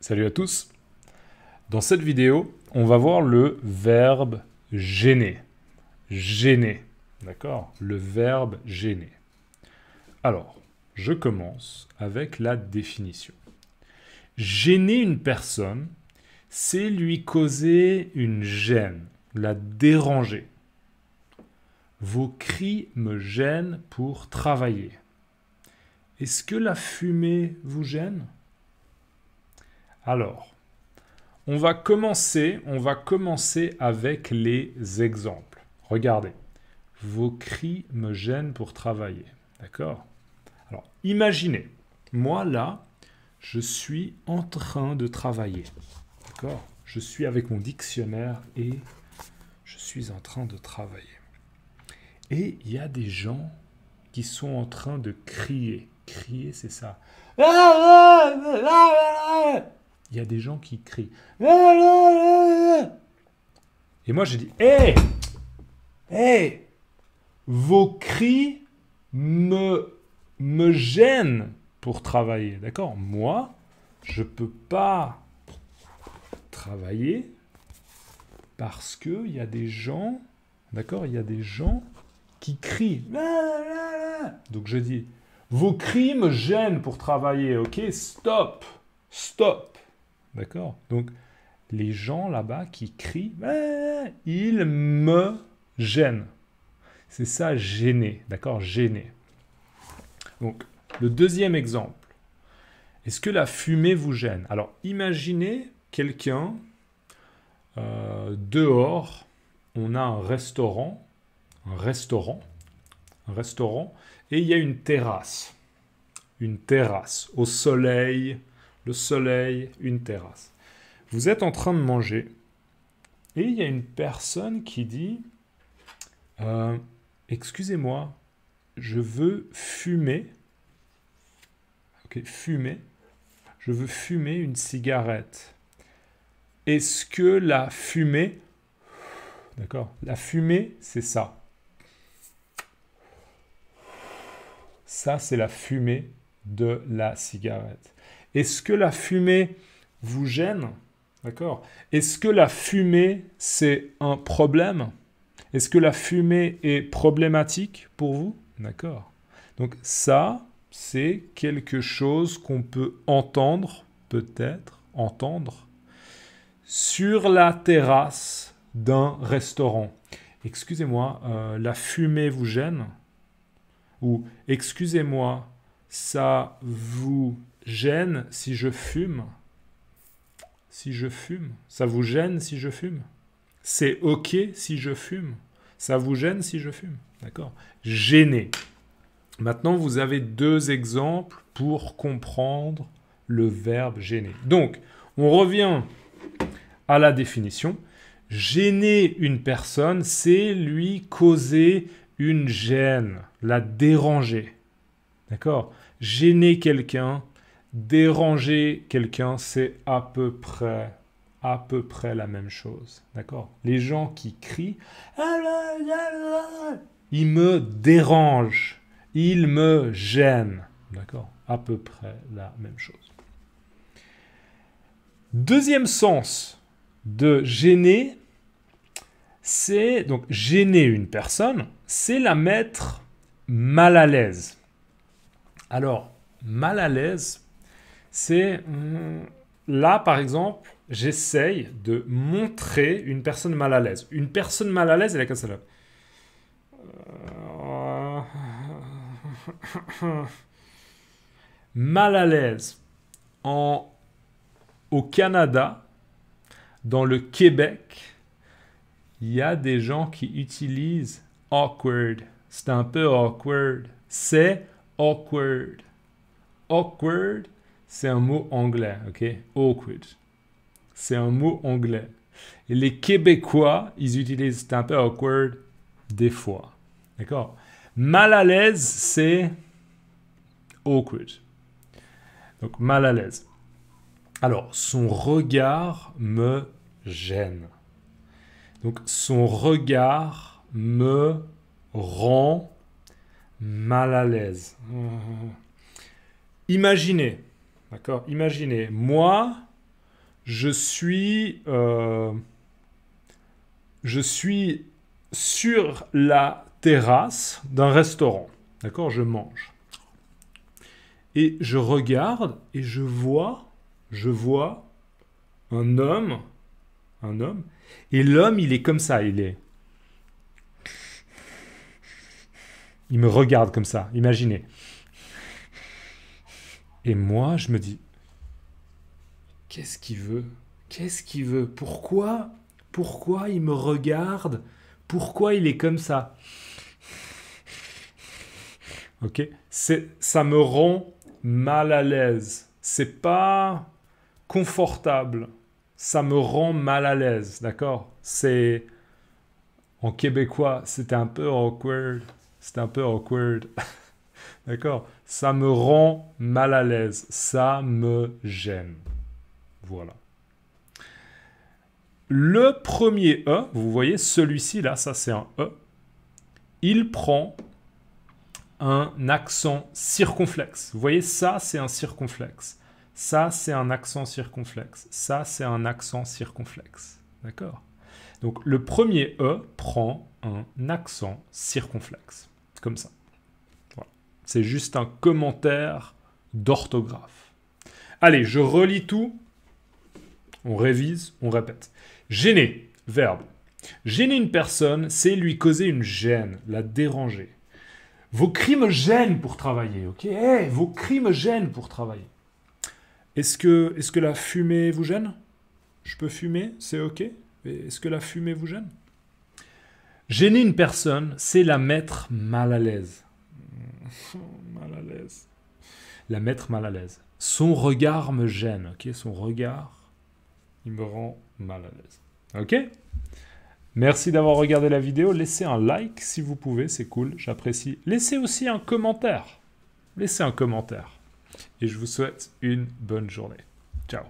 Salut à tous. Dans cette vidéo, on va voir le verbe gêner. Gêner. D'accord Le verbe gêner. Alors, je commence avec la définition. Gêner une personne, c'est lui causer une gêne, la déranger. Vos cris me gênent pour travailler. Est-ce que la fumée vous gêne alors, on va commencer, on va commencer avec les exemples. Regardez, vos cris me gênent pour travailler. D'accord Alors, imaginez, moi là, je suis en train de travailler. D'accord Je suis avec mon dictionnaire et je suis en train de travailler. Et il y a des gens qui sont en train de crier. Crier, c'est ça il y a des gens qui crient. Et moi, j'ai dit, hé hey Vos cris me, me gênent pour travailler, d'accord Moi, je ne peux pas travailler parce qu'il y a des gens, d'accord Il y a des gens qui crient. Donc je dis, vos cris me gênent pour travailler, ok Stop Stop D'accord Donc, les gens là-bas qui crient, eh, ils me gênent. C'est ça, gêner. D'accord Gêner. Donc, le deuxième exemple. Est-ce que la fumée vous gêne Alors, imaginez quelqu'un euh, dehors. On a un restaurant, un restaurant, un restaurant, et il y a une terrasse. Une terrasse au soleil, le soleil, une terrasse. Vous êtes en train de manger et il y a une personne qui dit euh, Excusez-moi, je veux fumer. Ok, fumer. Je veux fumer une cigarette. Est-ce que la fumée. D'accord La fumée, c'est ça. Ça, c'est la fumée de la cigarette. Est-ce que la fumée vous gêne D'accord Est-ce que la fumée, c'est un problème Est-ce que la fumée est problématique pour vous D'accord. Donc ça, c'est quelque chose qu'on peut entendre, peut-être entendre, sur la terrasse d'un restaurant. Excusez-moi, euh, la fumée vous gêne Ou excusez-moi, ça vous gêne si je fume Si je fume Ça vous gêne si je fume C'est OK si je fume Ça vous gêne si je fume D'accord Gêner. Maintenant, vous avez deux exemples pour comprendre le verbe gêner. Donc, on revient à la définition. Gêner une personne, c'est lui causer une gêne, la déranger. D'accord Gêner quelqu'un, déranger quelqu'un, c'est à peu près à peu près la même chose. D'accord Les gens qui crient ah ils me dérangent, ils me gênent. D'accord À peu près la même chose. Deuxième sens de gêner, c'est donc gêner une personne, c'est la mettre mal à l'aise. Alors, mal à l'aise, c'est mm, là, par exemple, j'essaye de montrer une personne mal à l'aise. Une personne mal à l'aise, elle est comme euh, mal à l'aise en, au Canada, dans le Québec, il y a des gens qui utilisent awkward. C'est un peu awkward. C'est awkward. Awkward, c'est un mot anglais, ok Awkward. C'est un mot anglais. Et les Québécois, ils utilisent un peu awkward des fois. D'accord Mal à l'aise, c'est awkward. Donc mal à l'aise. Alors, son regard me gêne. Donc, son regard me rend mal à l'aise. Imaginez, D'accord Imaginez, moi, je suis, euh, je suis sur la terrasse d'un restaurant. D'accord Je mange. Et je regarde et je vois, je vois un homme, un homme. Et l'homme, il est comme ça, il est. Il me regarde comme ça, imaginez. Et moi, je me dis, qu'est-ce qu'il veut Qu'est-ce qu'il veut Pourquoi Pourquoi il me regarde Pourquoi il est comme ça Ok Ça me rend mal à l'aise. C'est pas confortable. Ça me rend mal à l'aise, d'accord C'est. En québécois, c'était un peu awkward. C'était un peu awkward. D'accord Ça me rend mal à l'aise. Ça me gêne. Voilà. Le premier E, vous voyez, celui-ci là, ça c'est un E. Il prend un accent circonflexe. Vous voyez, ça c'est un circonflexe. Ça c'est un accent circonflexe. Ça c'est un accent circonflexe. D'accord Donc le premier E prend un accent circonflexe. Comme ça. C'est juste un commentaire d'orthographe. Allez, je relis tout. On révise, on répète. Gêner, verbe. Gêner une personne, c'est lui causer une gêne, la déranger. Vos crimes gênent pour travailler, ok eh, Vos crimes gênent pour travailler. Est-ce que, est que la fumée vous gêne Je peux fumer, c'est ok Est-ce que la fumée vous gêne Gêner une personne, c'est la mettre mal à l'aise. Hmm. mal à l'aise. La mettre mal à l'aise. Son regard me gêne, ok Son regard, il me rend mal à l'aise. Ok Merci d'avoir regardé la vidéo. Laissez un like si vous pouvez, c'est cool, j'apprécie. Laissez aussi un commentaire. Laissez un commentaire. Et je vous souhaite une bonne journée. Ciao